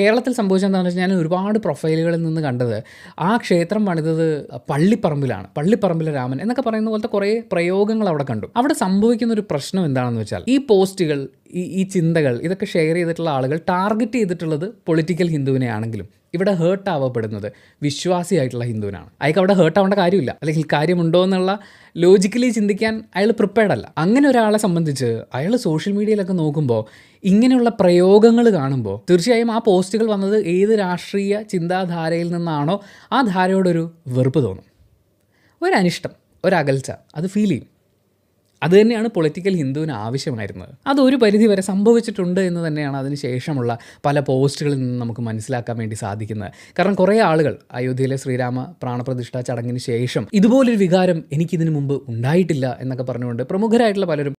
കേരളത്തിൽ എന്താണെന്ന് വെച്ചാൽ ഞാൻ ഒരുപാട് പ്രൊഫൈലുകളിൽ നിന്ന് കണ്ടത് ആ ക്ഷേത്രം പണിതത് പള്ളിപ്പറമ്പിലാണ് പള്ളിപ്പറമ്പിലെ രാമൻ എന്നൊക്കെ പറയുന്ന പോലത്തെ കുറേ പ്രയോഗങ്ങൾ അവിടെ കണ്ടു അവിടെ സംഭവിക്കുന്ന ഒരു പ്രശ്നം എന്താണെന്ന് വെച്ചാൽ ഈ പോസ്റ്റുകൾ ഈ ഈ ചിന്തകൾ ഇതൊക്കെ ഷെയർ ചെയ്തിട്ടുള്ള ആളുകൾ ടാർഗറ്റ് ചെയ്തിട്ടുള്ളത് പൊളിറ്റിക്കൽ ഹിന്ദുവിനെയാണെങ്കിലും ഇവിടെ ഹേർട്ട് ആവപ്പെടുന്നത് വിശ്വാസിയായിട്ടുള്ള ഹിന്ദുവിനാണ് അയാൾക്ക് അവിടെ ഹേർട്ട് ആവേണ്ട കാര്യമില്ല അല്ലെങ്കിൽ കാര്യമുണ്ടോ എന്നുള്ള ലോജിക്കലി ചിന്തിക്കാൻ അയാൾ പ്രിപ്പയർഡ് അല്ല അങ്ങനെ ഒരാളെ സംബന്ധിച്ച് അയാൾ സോഷ്യൽ മീഡിയയിലൊക്കെ നോക്കുമ്പോൾ ഇങ്ങനെയുള്ള പ്രയോഗങ്ങൾ കാണുമ്പോൾ തീർച്ചയായും ആ പോസ്റ്റുകൾ വന്നത് ഏത് രാഷ്ട്രീയ ചിന്താധാരയിൽ നിന്നാണോ ആ ധാരയോടൊരു വെറുപ്പ് തോന്നും ഒരനിഷ്ടം ഒരകൽച്ച അത് ഫീൽ ചെയ്യും അത് തന്നെയാണ് പൊളിറ്റിക്കൽ ഹിന്ദുവിന് ആവശ്യമായിരുന്നത് അത് ഒരു പരിധി വരെ സംഭവിച്ചിട്ടുണ്ട് എന്ന് തന്നെയാണ് അതിന് ശേഷമുള്ള പല പോസ്റ്റുകളിൽ നിന്ന് നമുക്ക് മനസ്സിലാക്കാൻ വേണ്ടി സാധിക്കുന്നത് കാരണം കുറേ ആളുകൾ അയോധ്യയിലെ ശ്രീരാമ പ്രാണപ്രതിഷ്ഠ ചടങ്ങിന് ശേഷം ഇതുപോലൊരു വികാരം എനിക്കിതിനു മുമ്പ് ഉണ്ടായിട്ടില്ല എന്നൊക്കെ പറഞ്ഞുകൊണ്ട് പ്രമുഖരായിട്ടുള്ള പലരും